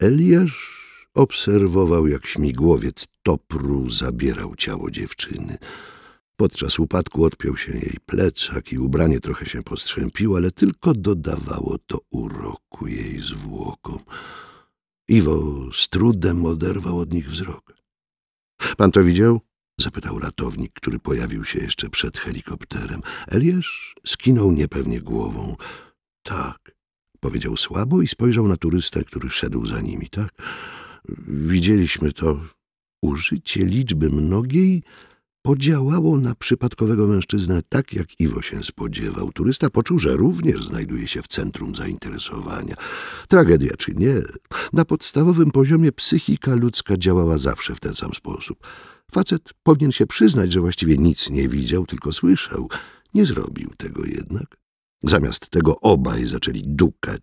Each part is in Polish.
Eliasz obserwował, jak śmigłowiec topru zabierał ciało dziewczyny. Podczas upadku odpiął się jej plecak i ubranie trochę się postrzępiło, ale tylko dodawało to uroku jej zwłokom. Iwo z trudem oderwał od nich wzrok. — Pan to widział? — zapytał ratownik, który pojawił się jeszcze przed helikopterem. Eliasz skinął niepewnie głową. — Tak powiedział słabo i spojrzał na turystę, który szedł za nimi, tak? Widzieliśmy to. Użycie liczby mnogiej podziałało na przypadkowego mężczyznę tak, jak Iwo się spodziewał. Turysta poczuł, że również znajduje się w centrum zainteresowania. Tragedia czy nie, na podstawowym poziomie psychika ludzka działała zawsze w ten sam sposób. Facet powinien się przyznać, że właściwie nic nie widział, tylko słyszał. Nie zrobił tego jednak. Zamiast tego obaj zaczęli dukać,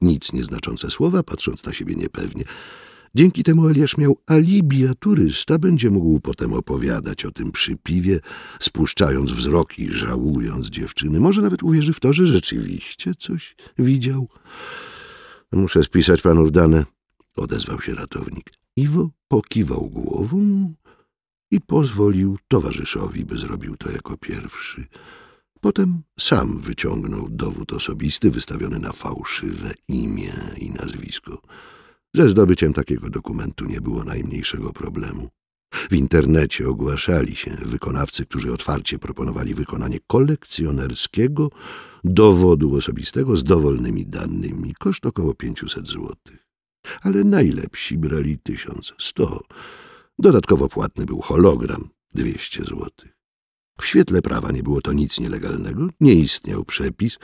nic nieznaczące słowa, patrząc na siebie niepewnie. Dzięki temu Eliasz miał alibi, a turysta będzie mógł potem opowiadać o tym przy piwie, spuszczając wzrok i żałując dziewczyny. Może nawet uwierzy w to, że rzeczywiście coś widział. Muszę spisać panów dane, odezwał się ratownik. Iwo pokiwał głową i pozwolił towarzyszowi, by zrobił to jako pierwszy. Potem sam wyciągnął dowód osobisty wystawiony na fałszywe imię i nazwisko. Ze zdobyciem takiego dokumentu nie było najmniejszego problemu. W internecie ogłaszali się wykonawcy, którzy otwarcie proponowali wykonanie kolekcjonerskiego dowodu osobistego z dowolnymi danymi, koszt około 500 zł. Ale najlepsi brali 1100. Dodatkowo płatny był hologram 200 zł. W świetle prawa nie było to nic nielegalnego, nie istniał przepis,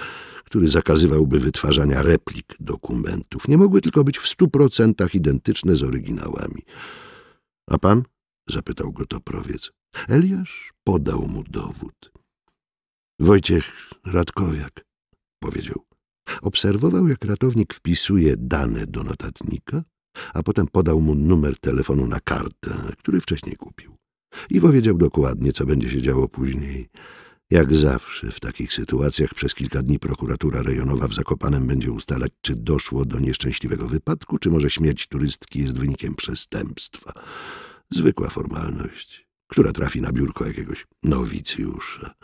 który zakazywałby wytwarzania replik dokumentów. Nie mogły tylko być w stu procentach identyczne z oryginałami. A pan? zapytał go toprowiec. Eliasz podał mu dowód. Wojciech Radkowiak, powiedział. Obserwował, jak ratownik wpisuje dane do notatnika, a potem podał mu numer telefonu na kartę, który wcześniej kupił. I powiedział dokładnie, co będzie się działo później. Jak zawsze w takich sytuacjach przez kilka dni prokuratura rejonowa w Zakopanem będzie ustalać, czy doszło do nieszczęśliwego wypadku, czy może śmierć turystki jest wynikiem przestępstwa. Zwykła formalność, która trafi na biurko jakiegoś nowicjusza.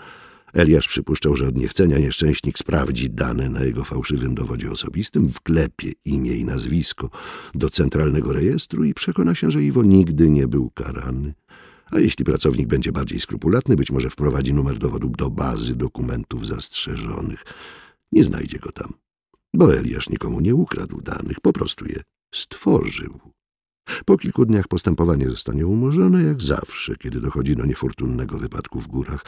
Eliasz przypuszczał, że od niechcenia nieszczęśnik sprawdzi dane na jego fałszywym dowodzie osobistym, wklepie imię i nazwisko do centralnego rejestru i przekona się, że Iwo nigdy nie był karany a jeśli pracownik będzie bardziej skrupulatny, być może wprowadzi numer dowodu do bazy dokumentów zastrzeżonych. Nie znajdzie go tam, bo Eliasz nikomu nie ukradł danych, po prostu je stworzył. Po kilku dniach postępowanie zostanie umorzone, jak zawsze, kiedy dochodzi do niefortunnego wypadku w górach.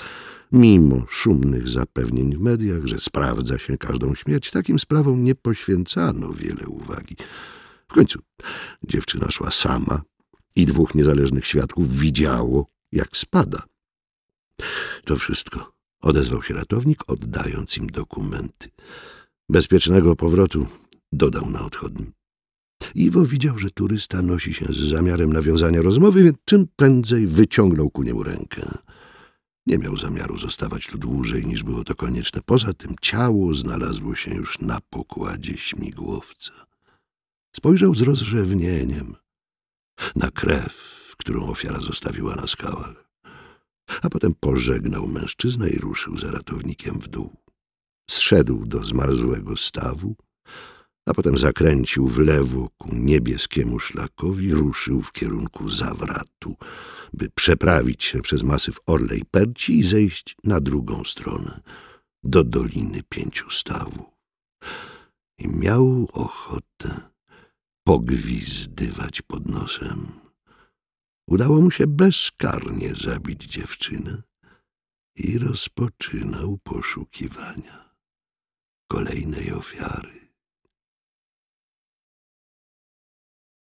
Mimo szumnych zapewnień w mediach, że sprawdza się każdą śmierć, takim sprawom nie poświęcano wiele uwagi. W końcu dziewczyna szła sama i dwóch niezależnych świadków widziało, jak spada. To wszystko, odezwał się ratownik, oddając im dokumenty. Bezpiecznego powrotu, dodał na odchodnym. Iwo widział, że turysta nosi się z zamiarem nawiązania rozmowy, więc czym prędzej wyciągnął ku niemu rękę. Nie miał zamiaru zostawać tu dłużej niż było to konieczne. Poza tym ciało znalazło się już na pokładzie śmigłowca. Spojrzał z rozrzewnieniem na krew, którą ofiara zostawiła na skałach. A potem pożegnał mężczyznę i ruszył za ratownikiem w dół. Zszedł do zmarzłego stawu, a potem zakręcił w lewo ku niebieskiemu szlakowi, ruszył w kierunku zawratu, by przeprawić się przez masyw Orlej Perci i zejść na drugą stronę, do Doliny Pięciu Stawów. I miał ochotę pogwizdywać pod nosem. Udało mu się bezkarnie zabić dziewczynę i rozpoczynał poszukiwania kolejnej ofiary.